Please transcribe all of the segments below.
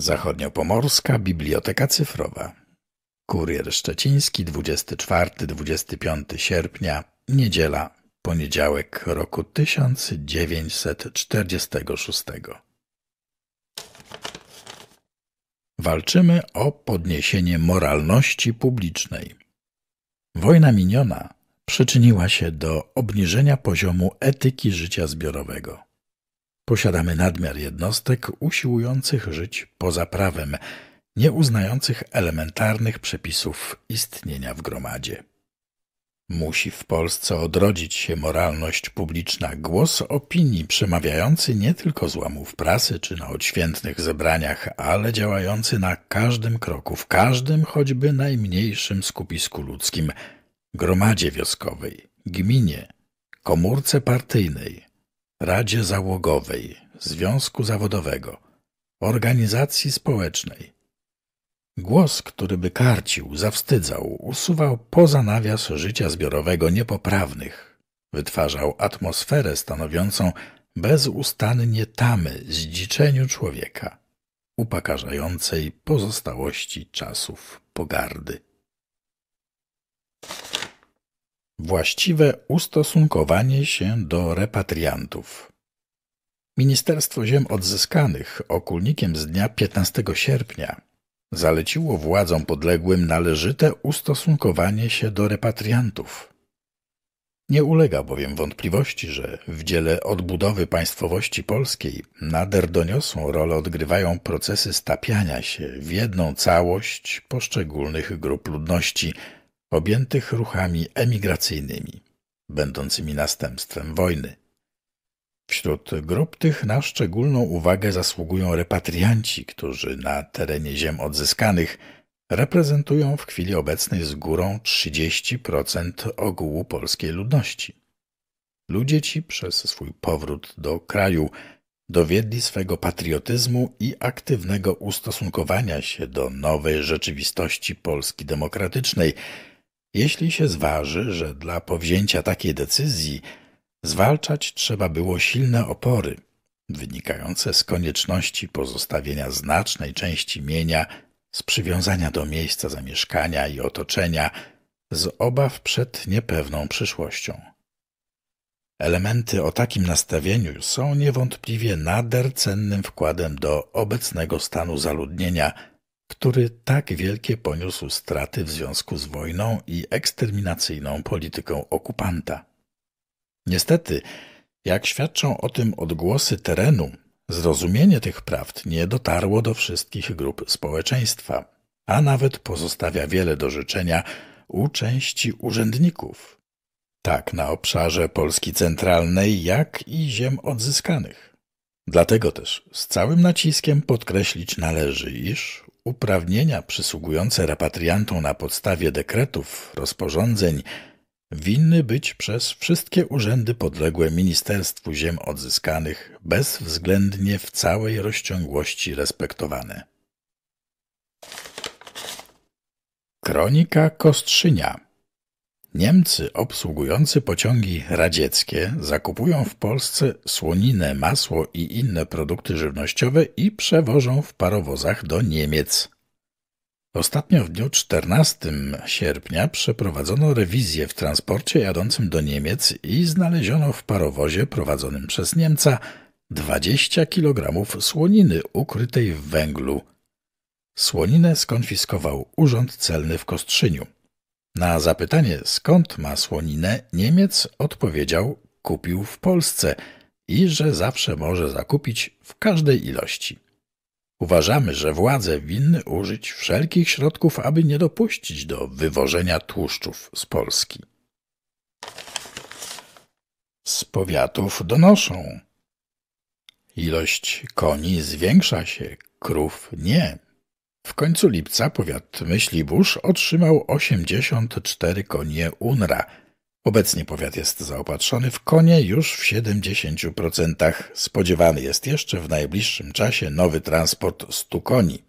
Zachodniopomorska Biblioteka Cyfrowa. Kurier Szczeciński 24-25 sierpnia, niedziela, poniedziałek roku 1946. Walczymy o podniesienie moralności publicznej. Wojna miniona przyczyniła się do obniżenia poziomu etyki życia zbiorowego. Posiadamy nadmiar jednostek usiłujących żyć poza prawem, nie uznających elementarnych przepisów istnienia w gromadzie. Musi w Polsce odrodzić się moralność publiczna, głos opinii przemawiający nie tylko z łamów prasy czy na odświętnych zebraniach, ale działający na każdym kroku, w każdym choćby najmniejszym skupisku ludzkim, gromadzie wioskowej, gminie, komórce partyjnej, Radzie Załogowej, Związku Zawodowego, Organizacji Społecznej. Głos, który by karcił, zawstydzał, usuwał poza nawias życia zbiorowego niepoprawnych, wytwarzał atmosferę stanowiącą bezustannie tamy zdziczeniu człowieka, upakarzającej pozostałości czasów pogardy. Właściwe ustosunkowanie się do repatriantów. Ministerstwo Ziem Odzyskanych okulnikiem z dnia 15 sierpnia zaleciło władzom podległym należyte ustosunkowanie się do repatriantów. Nie ulega bowiem wątpliwości, że w dziele odbudowy państwowości polskiej nader doniosłą rolę odgrywają procesy stapiania się w jedną całość poszczególnych grup ludności – objętych ruchami emigracyjnymi, będącymi następstwem wojny. Wśród grup tych na szczególną uwagę zasługują repatrianci, którzy na terenie ziem odzyskanych reprezentują w chwili obecnej z górą 30% ogółu polskiej ludności. Ludzie ci przez swój powrót do kraju dowiedli swego patriotyzmu i aktywnego ustosunkowania się do nowej rzeczywistości Polski demokratycznej, jeśli się zważy, że dla powzięcia takiej decyzji zwalczać trzeba było silne opory, wynikające z konieczności pozostawienia znacznej części mienia, z przywiązania do miejsca zamieszkania i otoczenia, z obaw przed niepewną przyszłością. Elementy o takim nastawieniu są niewątpliwie nader cennym wkładem do obecnego stanu zaludnienia – który tak wielkie poniósł straty w związku z wojną i eksterminacyjną polityką okupanta. Niestety, jak świadczą o tym odgłosy terenu, zrozumienie tych prawd nie dotarło do wszystkich grup społeczeństwa, a nawet pozostawia wiele do życzenia u części urzędników. Tak na obszarze Polski centralnej, jak i ziem odzyskanych. Dlatego też z całym naciskiem podkreślić należy, iż Uprawnienia przysługujące repatriantom na podstawie dekretów, rozporządzeń winny być przez wszystkie urzędy podległe Ministerstwu Ziem Odzyskanych bezwzględnie w całej rozciągłości respektowane. Kronika Kostrzynia Niemcy obsługujący pociągi radzieckie zakupują w Polsce słoninę, masło i inne produkty żywnościowe i przewożą w parowozach do Niemiec. Ostatnio w dniu 14 sierpnia przeprowadzono rewizję w transporcie jadącym do Niemiec i znaleziono w parowozie prowadzonym przez Niemca 20 kg słoniny ukrytej w węglu. Słoninę skonfiskował Urząd Celny w Kostrzyniu. Na zapytanie, skąd ma słoninę, Niemiec odpowiedział, kupił w Polsce i że zawsze może zakupić w każdej ilości. Uważamy, że władze winny użyć wszelkich środków, aby nie dopuścić do wywożenia tłuszczów z Polski. Z powiatów donoszą. Ilość koni zwiększa się, krów nie. W końcu lipca powiat Myślibórz otrzymał 84 konie UNRA. Obecnie powiat jest zaopatrzony w konie już w 70%. Spodziewany jest jeszcze w najbliższym czasie nowy transport 100 koni.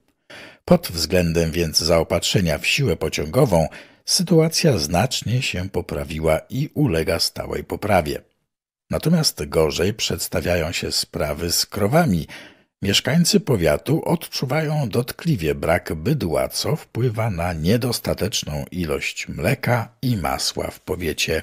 Pod względem więc zaopatrzenia w siłę pociągową sytuacja znacznie się poprawiła i ulega stałej poprawie. Natomiast gorzej przedstawiają się sprawy z krowami – Mieszkańcy powiatu odczuwają dotkliwie brak bydła, co wpływa na niedostateczną ilość mleka i masła w powiecie.